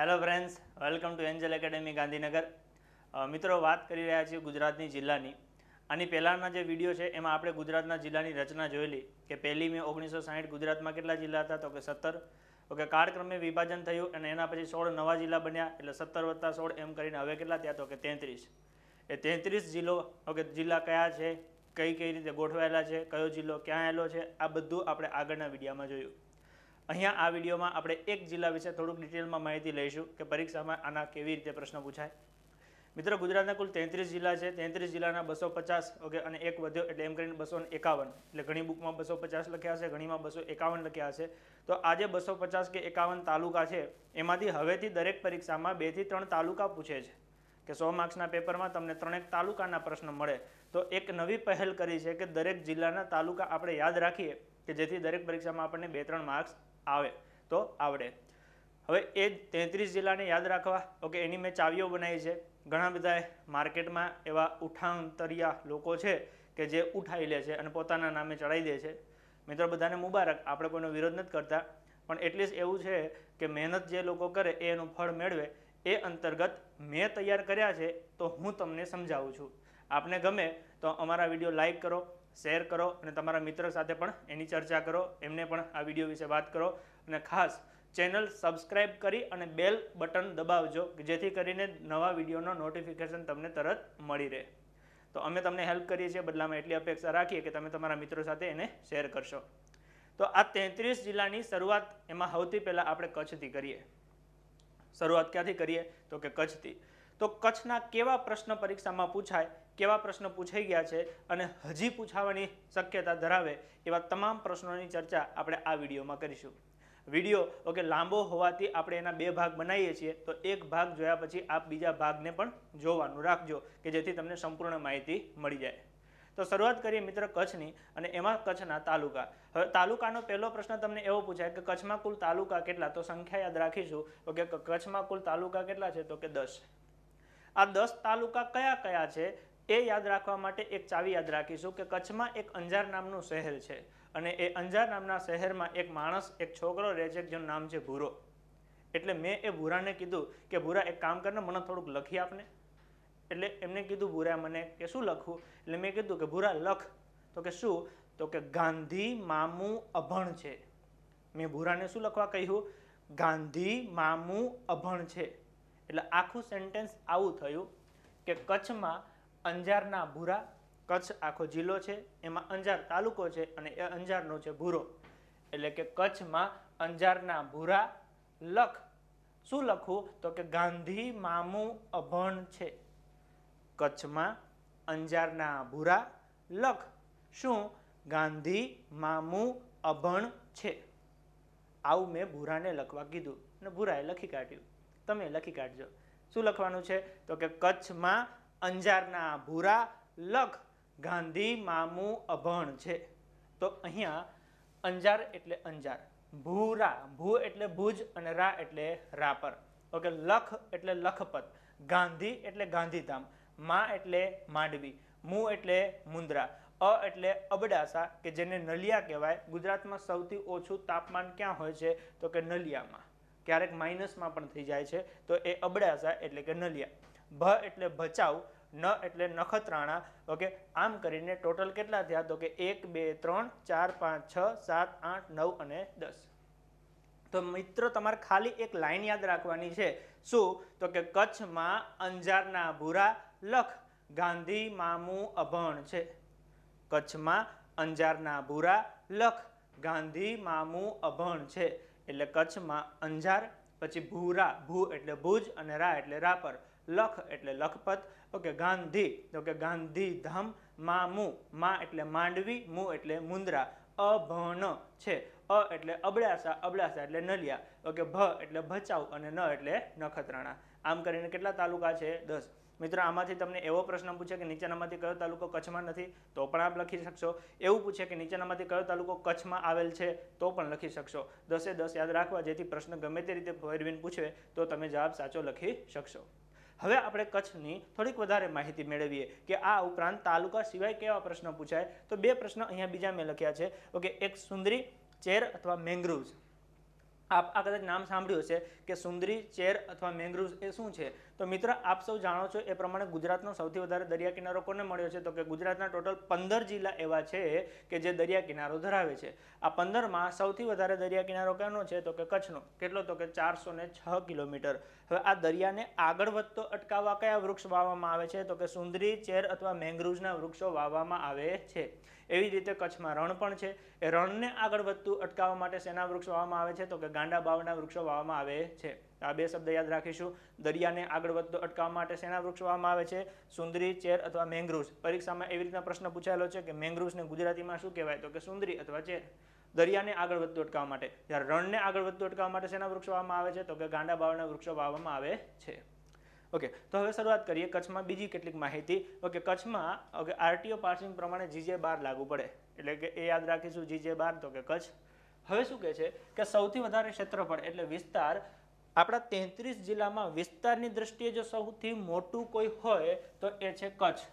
hello friends welcome to angel academy Gandhinagar મિત્રો વાત કરી રહ્યા છીએ ગુજરાતની જિલ્લાની આની પહેલાંના જે વિડીયો છે એમાં આપણે ગુજરાતના જિલ્લાની રચના જોયેલી કે પહેલી મે ઓગણીસો સાહીઠ ગુજરાતમાં કેટલા જિલ્લા હતા તો કે સત્તર ઓકે કાળક્રમે વિભાજન થયું અને એના પછી સોળ નવા જિલ્લા બન્યા એટલે સત્તર વત્તા સોળ એમ કરીને હવે કેટલા થયા તો કે તેત્રીસ એ તેત્રીસ જિલ્લો ઓકે જિલ્લા કયા છે કઈ કઈ રીતે ગોઠવાયેલા છે કયો જિલ્લો ક્યાં આવેલો છે આ બધું આપણે આગળના વિડીયામાં જોયું અહીંયા આ વિડીયોમાં આપણે એક જિલ્લા વિશે થોડુંક ડિટેલમાં માહિતી લઈશું કે પરીક્ષામાં આના કેવી રીતે પ્રશ્ન પૂછાય મિત્રો ગુજરાતના કુલ તેત્રીસ જિલ્લા છે તેત્રીસ જિલ્લાના બસો પચાસ ઓકે અને એક વધ્યો એટલે એમ કરીને બસો એકાવન એટલે ઘણી બુકમાં બસો પચાસ લખ્યા છે ઘણીમાં બસો એકાવન લખ્યા છે તો આજે બસો પચાસ કે એકાવન તાલુકા છે એમાંથી હવેથી દરેક પરીક્ષામાં બેથી ત્રણ તાલુકા પૂછે છે કે સો માર્ક્સના પેપરમાં તમને ત્રણેક તાલુકાના પ્રશ્ન મળે તો એક નવી પહેલ કરી છે કે દરેક જિલ્લાના તાલુકા આપણે યાદ રાખીએ કે જેથી દરેક પરીક્ષામાં આપણને બે ત્રણ માર્ક્સ આવે તો આવડે હવે એ તેત્રીસ જિલ્લાને યાદ રાખવા ઓકે એની મેં ચાવીઓ બનાવી છે ઘણા બધા માર્કેટમાં એવા ઉઠાંતરિયા લોકો છે કે જે ઉઠાવી લે છે અને પોતાના નામે ચડાવી દે છે મિત્રો બધાને મુબારક આપણે કોઈનો વિરોધ નથી કરતા પણ એટલીસ્ટ એવું છે કે મહેનત જે લોકો કરે એ એનું ફળ મેળવે એ અંતર્ગત મેં તૈયાર કર્યા છે તો હું તમને સમજાવું છું આપને ગમે તો અમારા વિડીયો લાઈક કરો શેર કરો અને તમારા મિત્રો સાથે પણ એની ચર્ચા કરો એમને પણ આ વિડીયો વિશે વાત કરો અને ખાસ ચેનલ સબસ્ક્રાઇબ કરી અને બેલ બટન દબાવજો જેથી કરીને નવા વિડીયોનો નોટિફિકેશન તમને તરત મળી રહે તો અમે તમને હેલ્પ કરીએ છીએ બદલામાં એટલી અપેક્ષા રાખીએ કે તમે તમારા મિત્રો સાથે એને શેર કરશો તો આ તેત્રીસ જિલ્લાની શરૂઆત એમાં સૌથી પહેલાં આપણે કચ્છથી કરીએ શરૂઆત ક્યાંથી કરીએ તો કે કચ્છથી તો કચ્છના કેવા પ્રશ્ન પરીક્ષામાં પૂછાય કેવા પ્રશ્ન પૂછાઈ ગયા છે અને હજી પૂછાવાની શક્યતા ધરાવે એવા તમામ પ્રશ્નોની ચર્ચા આપણે આ વિડીયોમાં કરીશું વિડીયો ઓકે લાંબો હોવાથી આપણે એના બે ભાગ બનાવીએ છીએ તો એક ભાગ જોયા પછી આપ બીજા ભાગને પણ જોવાનું રાખજો કે જેથી તમને સંપૂર્ણ માહિતી મળી જાય તો શરૂઆત કરીએ મિત્ર કચ્છની અને એમાં કચ્છના તાલુકા હવે તાલુકાનો પહેલો પ્રશ્ન તમને એવો પૂછાય કે કચ્છમાં કુલ તાલુકા કેટલા તો સંખ્યા યાદ રાખીશું કે કચ્છમાં કુલ તાલુકા કેટલા છે તો કે દસ આ દસ તાલુકા કયા કયા છે એ યાદ રાખવા માટે એક ચાવી યાદ રાખીશું કે કચ્છમાં એક અંજાર નામનું શહેર છે અને એ અંજાર નામના શહેરમાં એક માણસ એક છોકરો રહે છે જેનું નામ છે ભૂરો એટલે મેં એ ભૂરાને કીધું કે ભૂરા એક કામ કરને મને થોડુંક લખી આપને એટલે એમને કીધું ભૂરા મને કે શું લખવું એટલે મેં કીધું કે ભૂરા લખ તો કે શું તો કે ગાંધી મામું અભણ છે મેં ભૂરાને શું લખવા કહ્યું ગાંધી મામું અભણ છે એટલે આખું સેન્ટેન્સ આવું થયું કે કચ્છમાં અંજારના ભૂરા કચ્છ આખો જિલ્લો છે એમાં અંજાર તાલુકો છે અને એ અંજારનો છે ભૂરો એટલે કે કચ્છમાં અંજારના ભૂરા લખ શું લખવું તો કે ગાંધી મામું અભણ છે કચ્છમાં અંજારના ભૂરા લખ શું ગાંધી મામું અભણ છે આવું મેં ભૂરાને લખવા કીધું અને ભૂરાએ લખી કાઢ્યું તમે લખી કાઢજો શું લખવાનું છે તો કે કચ્છમાં અંજારના ભૂરા લખ ગાંધી મામુ અભણ છે તો અહીંયા અંજાર એટલે અંજાર ભૂરા ભૂ એટલે ભુજ અને રા એટલે રાપર ઓકે લખ એટલે લખપત ગાંધી એટલે ગાંધીધામ મા એટલે માંડવી મુ એટલે મુંદ્રા અ એટલે અબડાસા કે જેને નલિયા કહેવાય ગુજરાતમાં સૌથી ઓછું તાપમાન ક્યાં હોય છે તો કે નલિયામાં ક્યારેક માઇનસમાં પણ થઈ જાય છે તો એ અબડાસા એટલે કે નલિયા ભ એટલે ભચાવ ન એટલે નખત્રાણા ઓકે આમ કરીને ટોટલ કેટલા થયા તો કે એક બે ત્રણ ચાર પાંચ છ સાત આઠ નવ અને દસ તો મિત્રો તમારે ખાલી એક લાઈન યાદ રાખવાની છે શું તો કે કચ્છમાં અંજારના ભૂરા લખ ગાંધી મામું અભણ છે કચ્છમાં અંજારના ભૂરા લખ ગાંધી મામું અભણ છે એટલે કચ્છમાં અંજાર પછી ભૂરા ભૂ એટલે ભુજ અને રા એટલે રાપર લખ એટલે લખપત ઓકે ગાંધી તો કે ગાંધીધામ મામુ મા એટલે માંડવી મુ એટલે મુંદ્રા અભણ છે અ એટલે અબડાસા અબડાસા એટલે નલિયા ઓકે ભ એટલે ભચાઉ અને ન એટલે નખત્રાણા આમ કરીને કેટલા તાલુકા છે દસ મિત્રો આમાંથી તમને એવો પ્રશ્ન પૂછે કે નીચેનામાંથી કયો તાલુકો કચ્છમાં નથી તો પણ આપ લખી શકશો એવું પૂછે કે નીચેનામાંથી કયો તાલુકો કચ્છમાં આવેલ છે તો પણ લખી શકશો દસે દસ યાદ રાખવા જેથી પ્રશ્ન ગમે તે રીતે ફેરવીને પૂછે તો તમે જવાબ સાચો લખી શકશો હવે આપણે કચ્છની થોડીક વધારે માહિતી મેળવીએ કે આ ઉપરાંત તાલુકા સિવાય કેવા પ્રશ્ન પૂછાય તો બે પ્રશ્ન અહીંયા બીજા મેં લખ્યા છે ઓકે એક સુંદરી ચેર અથવા મેંગ્રુવ્સ આપ આ કદાચ નામ સાંભળ્યું હશે કે સુંદરી ચેર અથવા મેંગ્રુવ્સ એ શું છે તો મિત્ર આપ સૌ જાણો છો એ પ્રમાણે ગુજરાતનો સૌથી વધારે દરિયા કિનારો કોને મળ્યો છે તો કે ગુજરાતના ટોટલ પંદર જિલ્લા એવા છે કે જે દરિયા કિનારો ધરાવે છે આ પંદરમાં સૌથી વધારે દરિયા કિનારો કોનો છે તો કે કચ્છનો કેટલો તો કે ચારસો છ કિલોમીટર હવે આ દરિયાને આગળ વધતો અટકાવવા કયા વૃક્ષ વાવવામાં આવે છે તો કે સુંદરી ચેર અથવા મેંગ્રુવ્સના વૃક્ષો વાવવામાં આવે છે એવી રીતે કચ્છમાં રણ પણ છે એ રણને આગળ વધતું અટકાવવા માટે શેના વૃક્ષ વાવવામાં આવે છે તો કે ગાંડા બાવના વૃક્ષો વાવવામાં આવે છે આ બે શબ્દ યાદ રાખીશું દરિયાને આગળ વધતો અટકાવવા માટે શેના વૃક્ષ વાવવામાં આવે છે સુંદરી ચેર અથવા મેંગ્રુવ્સ પરીક્ષામાં એવી રીતના પ્રશ્ન પૂછાયેલો છે કે મેંગ્રુવ્સને ગુજરાતીમાં શું કહેવાય તો કે સુંદરી અથવા ચેર દરિયાને આગળ વધતું અટકાવવા માટે જ્યારે રણને આગળ વધતું અટકાવવા માટે શેના વૃક્ષ વાવવામાં આવે છે તો કે ગાંડા બાવળના વૃક્ષો વાવવામાં આવે છે ઓકે તો હવે શરૂઆત કરીએ કચ્છમાં બીજી કેટલીક માહિતી ઓકે કચ્છમાં ઓકે આરટીઓ પાસિંગ પ્રમાણે જીજે બાર લાગુ પડે એટલે કે એ યાદ રાખીશું જીજે બાર તો કે કચ્છ હવે શું કે છે કે સૌથી વધારે ક્ષેત્રફળ એટલે વિસ્તાર આપણા તેત્રીસ જિલ્લામાં વિસ્તારની દ્રષ્ટિએ જો સૌથી મોટું કોઈ હોય તો એ છે કચ્છ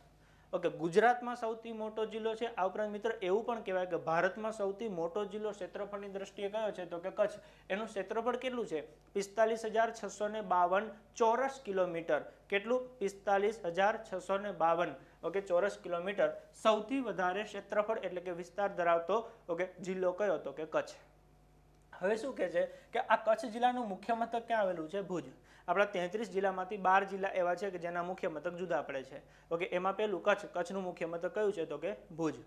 ઓકે ગુજરાતમાં સૌથી મોટો જિલ્લો છે આ ઉપરાંત મિત્ર એવું પણ કહેવાય કે ભારતમાં સૌથી મોટો જિલ્લો ક્ષેત્રફળની દ્રષ્ટિએ કયો છે તો કે કચ્છ એનું ક્ષેત્રફળ કેટલું છે પિસ્તાલીસ હજાર છસો ને બાવન ચોરસ કિલોમીટર કેટલું પિસ્તાલીસ હજાર છસો ને બાવન ઓકે ચોરસ કિલોમીટર સૌથી વધારે ક્ષેત્રફળ એટલે કે વિસ્તાર ધરાવતો ઓકે જિલ્લો કયો તો કે કચ્છ હવે શું કહે છે કે આ કચ્છ જિલ્લાનું મુખ્ય મથક ક્યાં આવેલું છે ભુજ આપણા તેત્રીસ જિલ્લામાંથી બાર જિલ્લા એવા છે કે જેના મુખ્ય મથક જુદા પડે છે ઓકે એમાં પેલું કચ્છ કચ્છનું મુખ્ય મથક કયું છે તો કે ભુજ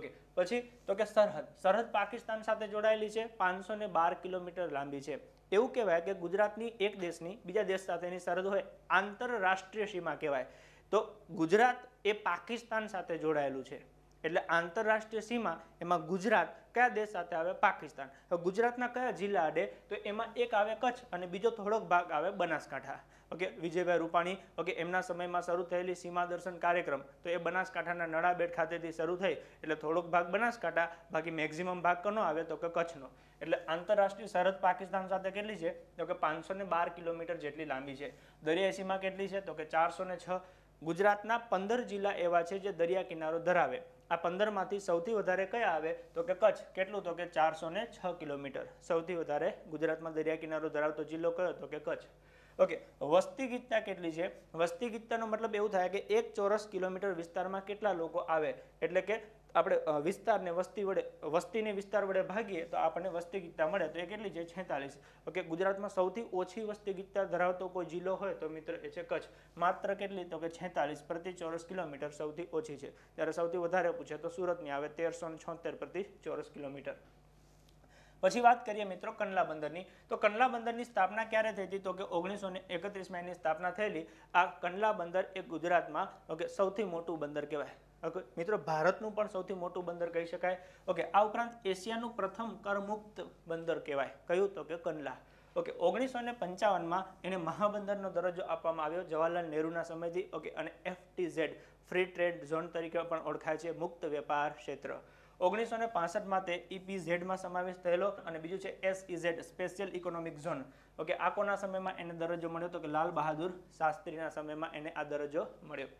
ઓકે પછી તો કે સરહદ સરહદ પાકિસ્તાન સાથે જોડાયેલી છે પાંચસો ને બાર કિલોમીટર લાંબી છે એવું કહેવાય કે ગુજરાતની એક દેશની બીજા દેશ સાથેની સરહદ હોય આંતરરાષ્ટ્રીય સીમા કહેવાય તો ગુજરાત એ પાકિસ્તાન સાથે જોડાયેલું છે એટલે આંતરરાષ્ટ્રીય સીમા એમાં ગુજરાત કયા દેશ સાથે આવે પાકિસ્તાન હવે ગુજરાતના કયા જિલ્લા આડે તો એમાં એક આવે કચ્છ અને બીજો થોડોક ભાગ આવે બનાસકાંઠા ઓકે વિજયભાઈ રૂપાણી ઓકે એમના સમયમાં શરૂ થયેલી સીમા દર્શન કાર્યક્રમ તો એ બનાસકાંઠાના નળાબેટ ખાતેથી શરૂ થઈ એટલે થોડોક ભાગ બનાસકાંઠા બાકી મેક્ઝિમમ ભાગ કનો આવે તો કે કચ્છનો એટલે આંતરરાષ્ટ્રીય સરહદ પાકિસ્તાન સાથે કેટલી છે તો કે પાંચસો કિલોમીટર જેટલી લાંબી છે દરિયાઈ સીમા કેટલી છે તો કે ચારસો ગુજરાતના પંદર જિલ્લા એવા છે જે દરિયા કિનારો ધરાવે આ પંદરમાંથી સૌથી વધારે કયા આવે તો કે કચ્છ કેટલું તો કે ચારસો છ કિલોમીટર સૌથી વધારે ગુજરાતમાં દરિયા કિનારો ધરાવતો જિલ્લો કયો તો કે કચ્છ ઓકે વસ્તી ગીતતા કેટલી છે વસ્તી ગીતતાનો મતલબ એવું થાય કે એક ચોરસ કિલોમીટર વિસ્તારમાં કેટલા લોકો આવે એટલે કે આપણે વિસ્તારને વસ્તી વડે વસ્તીને વિસ્તાર વડે ભાગીએ તો આપણને વસ્તી ગીતતા મળે તો એ કેટલી છે છેતાલીસ ઓકે ગુજરાતમાં સૌથી ઓછી વસ્તી ગીતતા ધરાવતો કોઈ જિલ્લો હોય તો મિત્ર એ છે કચ્છ માત્ર કેટલી તો કે છેતાલીસ પ્રતિ ચોરસ કિલોમીટર સૌથી ઓછી છે ત્યારે સૌથી વધારે પૂછે તો સુરતની આવે તેરસો છોતેર પ્રતિ ચોરસ કિલોમીટર પછી વાત કરીએ મિત્રો કંડલા બંદરની તો કંડલા બંદરની સ્થાપના ક્યારે થઈ હતી તો કે ઓગણીસો ને એકત્રીસમાં એની સ્થાપના થયેલી આ કંડલા બંદર એ ગુજરાતમાં ઓકે સૌથી મોટું બંદર કહેવાય ઓકે મિત્રો ભારતનું પણ સૌથી મોટું બંદર કહી શકાય ઓકે આ ઉપરાંત એશિયાનું પ્રથમ કરમુક્ત બંદર કહેવાય કયું તો કે કંડલા ઓકે ઓગણીસો ને પંચાવનમાં એને મહાબંદરનો દરજ્જો આપવામાં આવ્યો જવાહરલાલ નહેરુના સમયથી ઓકે અને એફટીઝેડ ફ્રી ટ્રેડ ઝોન તરીકે પણ ઓળખાય છે મુક્ત વેપાર ક્ષેત્ર ઓગણીસો ને પાસઠમાં તે ઇપીઝેડમાં સમાવેશ થયેલો અને બીજું છે SEZ special economic zone okay આ કોના સમયમાં એને દરજ્જો મળ્યો તો કે લાલ બહાદુર શાસ્ત્રીના સમયમાં એને આ દરજ્જો મળ્યો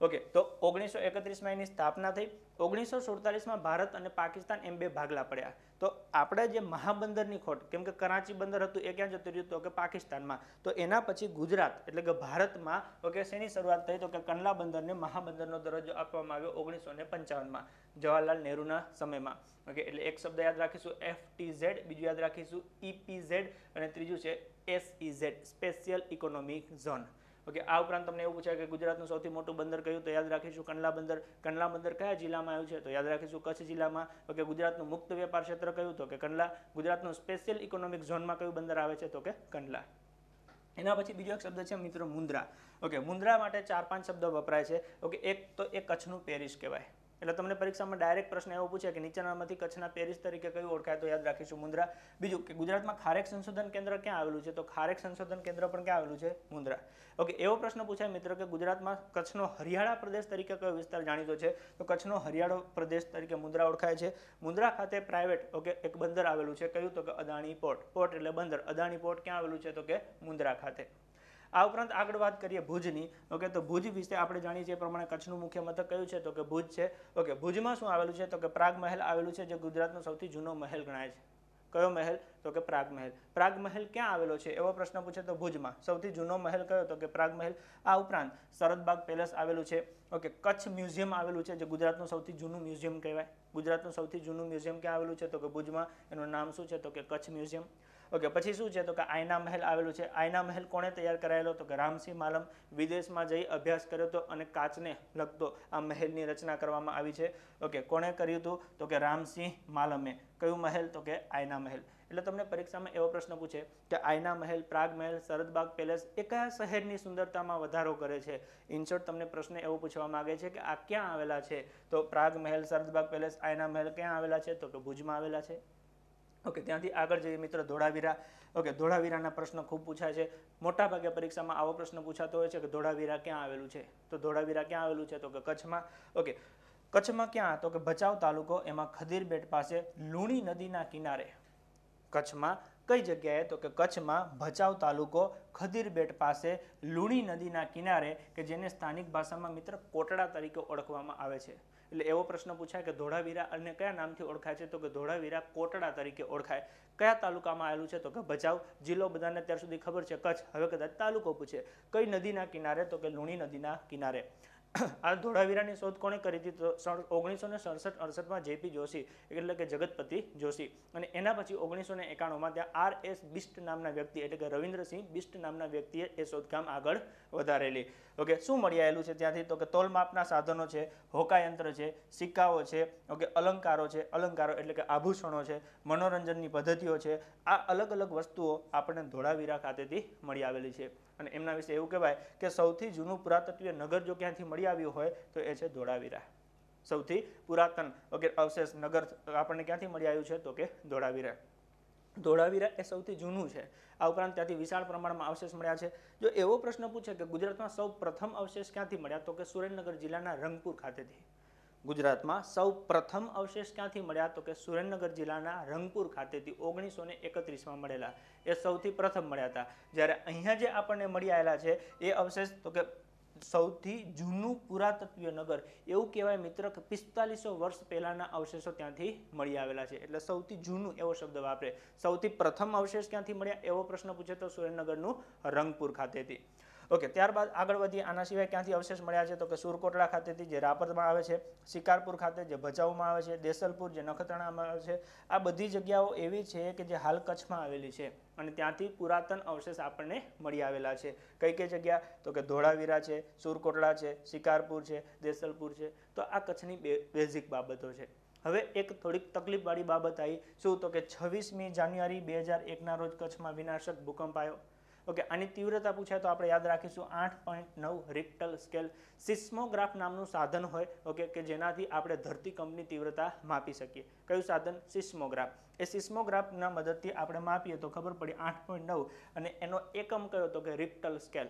ઓકે તો ઓગણીસો એકત્રીસમાં એની સ્થાપના થઈ ઓગણીસો સુડતાલીસમાં ભારત અને પાકિસ્તાન એમ બે ભાગલા પડ્યા તો આપણે જે મહાબંદરની ખોટ કેમ કે કરાંચી બંદર હતું એ ક્યાં જતું રહ્યું તો કે પાકિસ્તાનમાં તો એના પછી ગુજરાત એટલે કે ભારતમાં ઓકે શેની શરૂઆત થઈ તો કે કંડલા બંદરને મહાબંદરનો દરજ્જો આપવામાં આવ્યો ઓગણીસો ને પંચાવનમાં જવાહરલાલ નહેરુના સમયમાં ઓકે એટલે એક શબ્દ યાદ રાખીશું એફ ટી ઝેડ બીજું યાદ રાખીશું ઝેડ અને ત્રીજું છે SEZ special economic zone okay આ ઉપરાંત તમને એવું પૂછાય કે ગુજરાતનું સૌથી મોટું બંદર કયું તો યાદ રાખીશું કંડલા બંદર કંડલા બંદર કયા જિલ્લામાં આવ્યું છે તો યાદ રાખીશું કચ્છ જિલ્લામાં ઓકે ગુજરાતનું મુક્ત વેપાર ક્ષેત્ર કયું તો કે કંડલા ગુજરાતનું સ્પેશિયલ ઇકોનોમિક ઝોનમાં કયું બંદર આવે છે તો કે કંડલા એના પછી બીજો એક શબ્દ છે મિત્રો મુન્દ્રા ઓકે મુન્દ્રા માટે ચાર પાંચ શબ્દ વપરાય છે ઓકે એક તો એ કચ્છનું પેરિસ કહેવાય એટલે તમને પરીક્ષામાં ડાયરેક્ટ પ્રશ્ન એવો પૂછે કે નીચેનામાંથી કચ્છના પેરિસ તરીકે કયું ઓળખાય તો યાદ રાખીશું મુન્દ્રા બીજું કે ગુજરાતમાં ખારેક સંશોધન કેન્દ્ર ક્યાં આવેલું છે તો ખારેક સંશોધન કેન્દ્ર પણ ક્યાં આવેલું છે મુન્દ્રા ઓકે એવો પ્રશ્ન પૂછાય મિત્ર કે ગુજરાતમાં કચ્છનો હરિયાળા પ્રદેશ તરીકે કયો વિસ્તાર જાણીતો છે તો કચ્છનો હરિયાળો પ્રદેશ તરીકે મુન્દ્રા ઓળખાય છે મુન્દ્રા ખાતે પ્રાઇવેટ ઓકે એક બંદર આવેલું છે કયું તો કે અદાણી પોર્ટ પોર્ટ એટલે બંદર અદાણી પોર્ટ ક્યાં આવેલું છે તો કે મુન્દ્રા ખાતે આ ઉપરાંત આગળ વાત કરીએ ભુજની ઓકે તો ભુજ વિશે આપણે જાણીએ છીએ પ્રમાણે કચ્છનું મુખ્ય મથક કયું છે તો કે ભુજ છે ઓકે ભુજમાં શું આવેલું છે તો કે પ્રાગ મહેલ આવેલું છે જે ગુજરાતનો સૌથી જૂનો મહેલ ગણાય છે કયો મહેલ તો કે પ્રાગ મહેલ પ્રાગ મહેલ ક્યાં આવેલો છે એવો પ્રશ્ન પૂછે તો ભુજમાં સૌથી જૂનો મહેલ કયો તો કે પ્રાગ મહેલ આ ઉપરાંત શરદબાગ પેલેસ આવેલું છે ઓકે કચ્છ મ્યુઝિયમ આવેલું છે જે ગુજરાતનું સૌથી જૂનું મ્યુઝિયમ કહેવાય ગુજરાતનું સૌથી જૂનું મ્યુઝિયમ ક્યાં આવેલું છે તો કે ભુજમાં એનું નામ શું છે તો કે કચ્છ મ્યુઝિયમ ઓકે પછી શું છે તો કે આયના મહેલ આવેલું છે આયના મહેલ કોણે તૈયાર કરાયેલો તો કે રામસિંહ માલમ વિદેશમાં જઈ અભ્યાસ કર્યો હતો અને કાચને લગતો આ મહેલની રચના કરવામાં આવી છે ઓકે કોણે કર્યું હતું તો કે રામસિંહ માલમે કયું મહેલ તો કે આયના મહેલ એટલે તમને પરીક્ષામાં એવો પ્રશ્ન પૂછે કે આયના મહેલ પ્રાગ મહેલ સરદબાગ પેલેસ એ કયા શહેરની સુંદરતામાં વધારો કરે છે ઇન્શોર્ટ તમને પ્રશ્ન એવો પૂછવા માગે છે કે આ ક્યાં આવેલા છે તો પ્રાગ મહેલ સરદબાગ પેલેસ આયના મહેલ ક્યાં આવેલા છે તો કે ભુજમાં આવેલા છે ઓકે ત્યાંથી આગળ જઈએ મિત્ર ધોળાવીરા ઓકે ધોળાવીરાના પ્રશ્ન ખૂબ પૂછાય છે મોટાભાગે પરીક્ષામાં આવો પ્રશ્ન પૂછાતો હોય છે કે ધોળાવીરા ક્યાં આવેલું છે તો ધોળાવીરા ક્યાં આવેલું છે તો કે કચ્છમાં ઓકે કચ્છમાં ક્યાં તો કે ભચાઉ તાલુકો એમાં ખદીરબેટ પાસે લુણી નદીના કિનારે કચ્છમાં કઈ જગ્યાએ તો કે કચ્છમાં ભચાઉ તાલુકો ખદીરબેટ પાસે લુણી નદીના કિનારે કે જેને સ્થાનિક ભાષામાં મિત્ર કોટડા તરીકે ઓળખવામાં આવે છે એટલે એવો પ્રશ્ન પૂછાય કે ધોળાવીરા અને કયા નામથી ઓળખાય છે તો કે ધોળાવીરા કોટડા તરીકે ઓળખાય કયા તાલુકામાં આવેલું છે તો કે ભચાઉ જિલ્લો બધાને અત્યાર સુધી ખબર છે કચ્છ હવે કદાચ તાલુકો પૂછે કઈ નદીના કિનારે તો કે લુણી નદીના કિનારે આ ધોળાવીરાની શોધ કોણે કરી હતી તો ઓગણીસો ને સડસઠ અડસઠમાં જેપી જોશી એટલે કે જગતપતિ જોશી અને એના પછી ઓગણીસો ને એકાણુંમાં ત્યાં આર એસ બિસ્ટ નામના વ્યક્તિ એટલે કે રવિન્દ્રસિંહ બિસ્ટ નામના વ્યક્તિએ એ શોધકામ આગળ વધારેલી ઓકે શું મળી આવેલું છે ત્યાંથી તો કે તોલમાપના સાધનો છે હોકાયંત્ર છે સિક્કાઓ છે ઓકે અલંકારો છે અલંકારો એટલે કે આભૂષણો છે મનોરંજનની પદ્ધતિઓ છે આ અલગ અલગ વસ્તુઓ આપણને ધોળાવીરા ખાતેથી મળી આવેલી છે અને એમના વિશે એવું કહેવાય કે સૌથી જૂનું પુરાતત્વીય નગર જો ક્યાંથી મળી આવ્યું હોય તો એ છે ધોળાવીરા સૌથી પુરાતન વગેરે અવશેષ નગર આપણને ક્યાંથી મળી આવ્યું છે તો કે ધોળાવીરા ધોળાવીરા એ સૌથી જૂનું છે આ ઉપરાંત ત્યાંથી વિશાળ પ્રમાણમાં અવશેષ મળ્યા છે જો એવો પ્રશ્ન પૂછે કે ગુજરાતમાં સૌ પ્રથમ અવશેષ ક્યાંથી મળ્યા તો કે સુરેન્દ્રનગર જિલ્લાના રંગપુર ખાતેથી ગુજરાતમાં સૌ પ્રથમ અવશેષ ક્યાંથી મળ્યા તો કે સુરેન્દ્રનગર જિલ્લાના રંગપુર ખાતેથી ઓગણીસો ને એકત્રીસમાં મળેલા એ સૌથી પ્રથમ મળ્યા હતા જ્યારે અહીંયા જે આપણને મળી આવેલા છે એ અવશેષ તો કે સૌથી જૂનું પુરાતત્વીય નગર એવું કહેવાય મિત્ર કે પિસ્તાલીસો વર્ષ પહેલાંના અવશેષો ત્યાંથી મળી આવેલા છે એટલે સૌથી જૂનું એવો શબ્દ વાપરે સૌથી પ્રથમ અવશેષ ક્યાંથી મળ્યા એવો પ્રશ્ન પૂછે તો સુરેન્દ્રનગરનું રંગપુર ખાતેથી ઓકે ત્યારબાદ આગળ વધીએ આના સિવાય ક્યાંથી અવશેષ મળ્યા છે તો કે સુરકોટડા ખાતેથી જે રાપરમાં આવે છે શિકારપુર ખાતે જે ભચાઉમાં આવે છે દેસલપુર જે નખત્રાણામાં આવે છે આ બધી જગ્યાઓ એવી છે કે જે હાલ કચ્છમાં આવેલી છે અને ત્યાંથી પુરાતન અવશેષ આપણને મળી આવેલા છે કઈ કઈ જગ્યા તો કે ધોળાવીરા છે સુરકોટડા છે શિકારપુર છે દેસલપુર છે તો આ કચ્છની બેઝિક બાબતો છે હવે એક થોડીક તકલીફવાળી બાબત આવી શું તો કે છવ્વીસમી જાન્યુઆરી બે હજાર એકના રોજ કચ્છમાં વિનાશક ભૂકંપ આવ્યો ઓકે આની તીવ્રતા પૂછાય તો આપણે યાદ રાખીશું આઠ પોઈન્ટ નવ રિક્ટલ સ્કેલ સિસ્મોગ્રાફ નામનું સાધન હોય ઓકે કે જેનાથી આપણે ધરતીકંપની તીવ્રતા માપી શકીએ કયું સાધન સિસ્મોગ્રાફ એ સિસ્મોગ્રાફના મદદથી આપણે માપીએ તો ખબર પડી આઠ પોઈન્ટ નવ અને એનો એકમ કયો તો કે રિક્ટલ સ્કેલ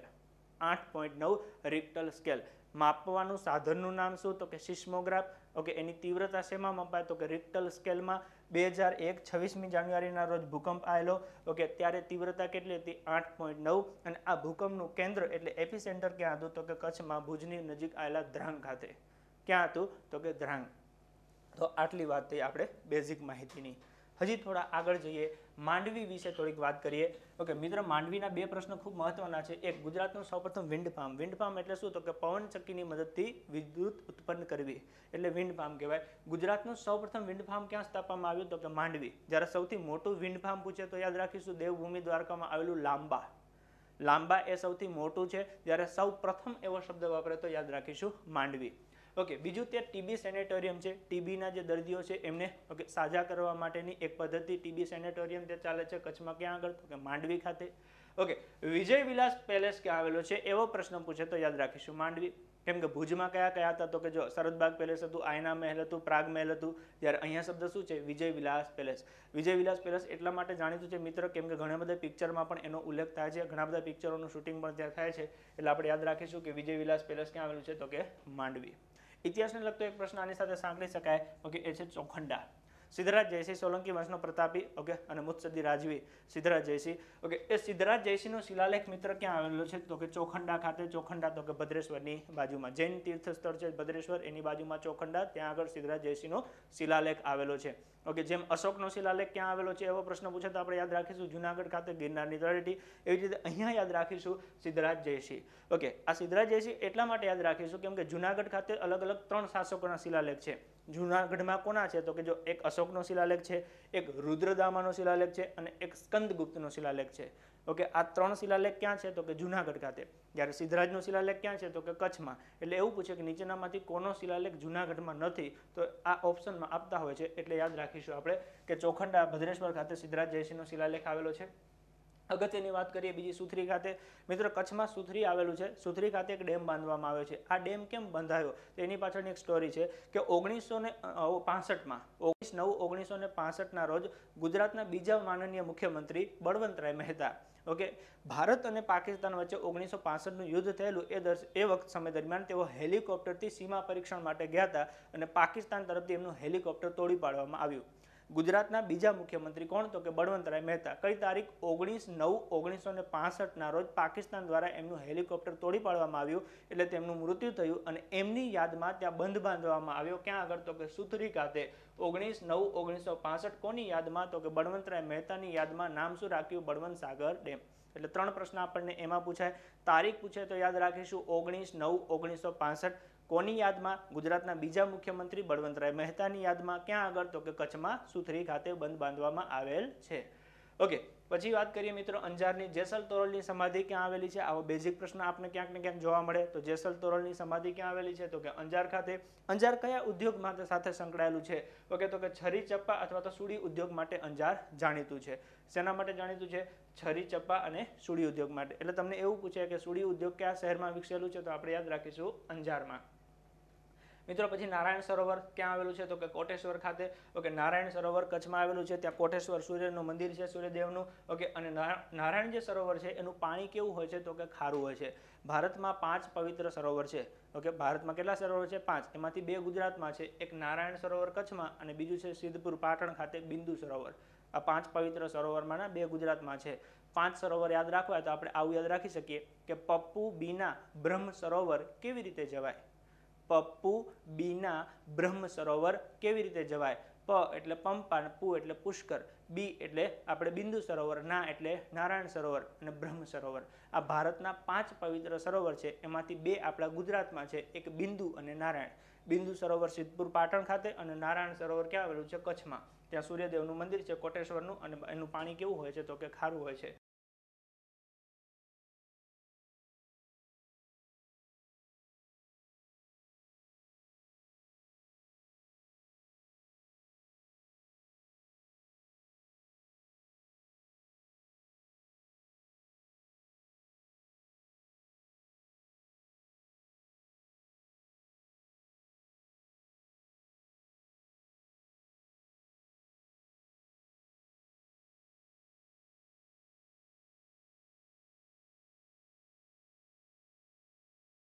આઠ પોઈન્ટ નવ રિક્ટલ સ્કેલ માપવાનું સાધનનું નામ શું તો કે સિસ્મોગ્રાફ ઓકે એની તીવ્રતા શેમાં મપાય તો કે રિક્ટલ સ્કેલમાં બે હજાર એક છવ્વીસમી જાન્યુઆરીના રોજ ભૂકંપ આવેલો ઓકે ત્યારે તીવ્રતા કેટલી હતી આઠ પોઈન્ટ નવ અને આ ભૂકંપનું કેન્દ્ર એટલે એપી સેન્ટર ક્યાં હતું તો કે કચ્છમાં ભુજની નજીક આવેલા ધ્રાંગ ખાતે ક્યાં હતું તો કે ધ્રાંગ તો આટલી વાત થઈ આપણે બેઝિક માહિતીની હજી થોડા આગળ જઈએ માંડવી વિશે થોડીક વાત કરીએ ઓકે મિત્ર માંડવીના બે પ્રશ્નો ખૂબ મહત્વના છે એક ગુજરાતનું સૌપ્રથમ વિન્ડ ફાર્મ વિન્ડ ફાર્મ એટલે શું તો કે પવનચક્કીની મદદથી વિદ્યુત ઉત્પન્ન કરવી એટલે વિન્ડ ફાર્મ કહેવાય ગુજરાતનું સૌપ્રથમ વિન્ડ ફાર્મ ક્યાં સ્થાપવામાં આવ્યું તો કે માંડવી જ્યારે સૌથી મોટું વિન્ડ ફાર્મ પૂછે તો યાદ રાખીશું દેવભૂમિ દ્વારકામાં આવેલું લાંબા લાંબા એ સૌથી મોટું છે જ્યારે સૌ પ્રથમ એવો શબ્દ વાપરે તો યાદ રાખીશું માંડવી ઓકે બીજું તે ટીબી સેનેટોરિયમ છે ટીબીના જે દર્દીઓ છે એમને ઓકે સાજા કરવા માટેની એક પદ્ધતિ ટીબી સેનેટોરિયમ તે ચાલે છે કચ્છમાં ક્યાં આગળ તો કે માંડવી ખાતે ઓકે વિજય વિલાસ પેલેસ ક્યાં આવેલો છે એવો પ્રશ્ન પૂછે તો યાદ રાખીશું માંડવી કેમ કે ભુજમાં કયા કયા હતા તો કે જો શરદબાગ પેલેસ હતું આયના મહેલ હતું પ્રાગ મહેલ હતું ત્યારે અહીંયા શબ્દ શું છે વિજય વિલાસ પેલેસ વિજય વિલાસ પેલેસ એટલા માટે જાણીતું છે મિત્ર કેમ કે ઘણા બધા પિક્ચરમાં પણ એનો ઉલ્લેખ થાય છે ઘણા બધા પિક્ચરોનું શૂટિંગ પણ ત્યાં થાય છે એટલે આપણે યાદ રાખીશું કે વિજય વિલાસ પેલેસ ક્યાં આવેલું છે તો કે માંડવી ઇતિહાસને લગતો એક પ્રશ્ન આની સાથે સાંકળી શકાય ઓકે એ છે ચોખંડા સિદ્ધરાજ જયસિંહ સોલંકી વંશનો પ્રતાપી ઓકે અને મુત્સદી રાજવી સિદ્ધરાજ જયસિંહ ઓકે એ સિદ્ધરાજ જયસિંહનો શિલાલેખ મિત્ર ક્યાં આવેલો છે તો કે ચોખંડા ખાતે ચોખંડા તો કે ભદ્રેશ્વરની બાજુમાં જૈન તીર્થ સ્થળ છે ભદ્રેશ્વર એની બાજુમાં ચોખંડા ત્યાં આગળ સિદ્ધરાજ જયસિંહનો શિલાલેખ આવેલો છે ઓકે જેમ અશોકનો શિલાલેખ ક્યાં આવેલો છે એવો પ્રશ્ન પૂછે તો આપણે યાદ રાખીશું જુનાગઢ ખાતે ગિરનારની તળેટી એવી રીતે અહીંયા યાદ રાખીશું સિદ્ધરાજ જયસિંહ ઓકે આ સિદ્ધરાજ જયસિંહ એટલા માટે યાદ રાખીશું કેમ કે જુનાગઢ ખાતે અલગ અલગ ત્રણ શાસકોના શિલાલેખ છે જૂનાગઢમાં કોના છે તો કે જો એક અશોકનો શિલાલેખ છે એક રુદ્રદામાનો શિલાલેખ છે અને એક સ્કંદગુપ્તનો શિલાલેખ છે ઓકે આ ત્રણ શિલાલેખ ક્યાં છે તો કે જૂનાગઢ ખાતે જ્યારે સિદ્ધરાજનો શિલાલેખ ક્યાં છે તો કે કચ્છમાં એટલે એવું પૂછે કે નીચેનામાંથી કોનો શિલાલેખ જૂનાગઢમાં નથી તો આ ઓપ્શનમાં આપતા હોય છે એટલે યાદ રાખીશું આપણે કે ચોખંડા ભદ્રેશ્વર ખાતે સિદ્ધરાજ જયસિંહનો શિલાલેખ આવેલો છે અગત્યની વાત કરીએ બીજી સુથરી ખાતે મિત્રો કચ્છમાં સુથરી આવેલું છે સુથરી ખાતે એક ડેમ બાંધવામાં આવ્યો છે આ ડેમ કેમ બંધાયો તેની પાછળની એક સ્ટોરી છે કે ઓગણીસો ને પાસઠમાં ઓગણીસ નવ ઓગણીસો ને પાસઠના રોજ ગુજરાતના બીજા માનનીય મુખ્યમંત્રી બળવંતરાય મહેતા ઓકે ભારત અને પાકિસ્તાન વચ્ચે ઓગણીસો પાસઠનું યુદ્ધ થયેલું એ દર્શ એ વખત સમય દરમિયાન તેઓ હેલિકોપ્ટરથી સીમા પરીક્ષણ માટે ગયા હતા અને પાકિસ્તાન તરફથી એમનું હેલિકોપ્ટર તોડી પાડવામાં આવ્યું ગુજરાતના બીજા મુખ્યમંત્રી કોણ તો કે બળવંતરાય મહેતા કઈ તારીખ ઓગણીસ નવ ઓગણીસો ને રોજ પાકિસ્તાન દ્વારા એમનું હેલિકોપ્ટર તોડી પાડવામાં આવ્યું એટલે તેમનું મૃત્યુ થયું અને એમની યાદમાં ત્યાં બંધ બાંધવામાં આવ્યો ક્યાં આગળ તો કે સુથરી ખાતે ઓગણીસ નવ ઓગણીસો પાસઠ કોની યાદમાં તો કે બળવંતરાય મહેતાની યાદમાં નામ શું રાખ્યું બળવંત સાગર ડેમ એટલે ત્રણ પ્રશ્ન આપણને એમાં પૂછાય તારીખ પૂછે તો યાદ રાખીશું ઓગણીસ નવ ઓગણીસો પાસઠ કોની યાદમાં ગુજરાતના બીજા મુખ્યમંત્રી બળવંતરાય મહેતાની યાદમાં ક્યાં આગળ તો કે કચ્છમાં સુથરી ખાતે બંધ બાંધવામાં આવેલ છે ઓકે પછી વાત કરીએ મિત્રો અંજારની જેસલ તોરલની સમાધિ ક્યાં આવેલી છે આવો બેઝિક પ્રશ્ન આપને ક્યાંક ને ક્યાંક જોવા મળે તો જેસલ તોરલની સમાધિ ક્યાં આવેલી છે તો કે અંજાર ખાતે અંજાર કયા ઉદ્યોગ માટે સાથે સંકળાયેલું છે ઓકે તો કે છરી ચપ્પા અથવા તો સુડી ઉદ્યોગ માટે અંજાર જાણીતું છે શેના માટે જાણીતું છે છરી ચપ્પા અને સુડી ઉદ્યોગ માટે એટલે તમને એવું પૂછે કે સુડી ઉદ્યોગ કયા શહેરમાં વિકસેલું છે તો આપણે યાદ રાખીશું અંજારમાં મિત્રો પછી નારાયણ સરોવર ક્યાં આવેલું છે તો કે કોટેશ્વર ખાતે ઓકે નારાયણ સરોવર કચ્છમાં આવેલું છે ત્યાં કોટેશ્વર સૂર્યનું મંદિર છે સૂર્યદેવનું ઓકે અને નારાયણ જે સરોવર છે એનું પાણી કેવું હોય છે તો કે ખારું હોય છે ભારતમાં પાંચ પવિત્ર સરોવર છે ઓકે ભારતમાં કેટલા સરોવર છે પાંચ એમાંથી બે ગુજરાતમાં છે એક નારાયણ સરોવર કચ્છમાં અને બીજું છે સિદ્ધપુર પાટણ ખાતે બિંદુ સરોવર આ પાંચ પવિત્ર સરોવરમાંના બે ગુજરાતમાં છે પાંચ સરોવર યાદ રાખવા તો આપણે આવું યાદ રાખી શકીએ કે પપ્પુ બીના બ્રહ્મ સરોવર કેવી રીતે જવાય પપ્પુ બીના બ્રહ્મ સરોવર કેવી રીતે જવાય પ એટલે પંપા પુ એટલે પુષ્કર બી એટલે આપણે બિંદુ સરોવર ના એટલે નારાયણ સરોવર અને બ્રહ્મ સરોવર આ ભારતના પાંચ પવિત્ર સરોવર છે એમાંથી બે આપણા ગુજરાતમાં છે એક બિંદુ અને નારાયણ બિંદુ સરોવર સિદ્ધપુર પાટણ ખાતે અને નારાયણ સરોવર ક્યાં આવેલું છે કચ્છમાં ત્યાં સૂર્યદેવનું મંદિર છે કોટેશ્વરનું અને એનું પાણી કેવું હોય છે તો કે ખારું હોય છે